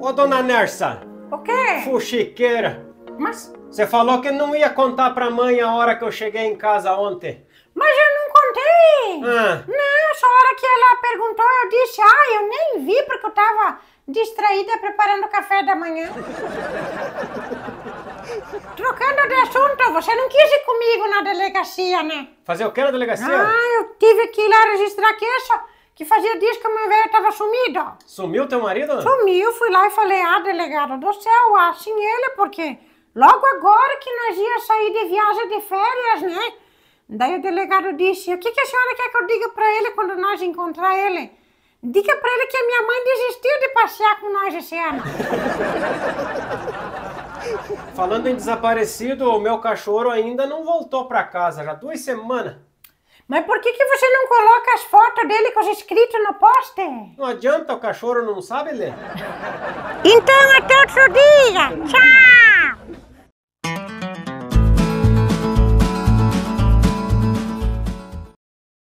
Ô, dona Nersa. O quê? Fuxiqueira. Mas... Você falou que não ia contar pra mãe a hora que eu cheguei em casa ontem. Mas eu não contei. Ah. Não, só a hora que ela perguntou, eu disse, ah, eu nem vi porque eu tava distraída preparando o café da manhã. Trocando de assunto, você não quis ir comigo na delegacia, né? Fazer o que na delegacia? Ah, eu tive que ir lá registrar queixa que fazia dias que a minha velha estava sumida. Sumiu teu marido? Sumiu, fui lá e falei, ah, delegada do céu, assim ele, porque logo agora que nós ia sair de viagem de férias, né? Daí o delegado disse, o que, que a senhora quer que eu diga para ele quando nós encontrar ele? Diga para ele que a minha mãe desistiu de passear com nós esse ano. Falando em desaparecido, o meu cachorro ainda não voltou para casa, já duas semanas. Mas por que, que você não coloca as fotos dele com os escritos no poste? Não adianta, o cachorro não sabe ler. Então, até outro dia. Tchau!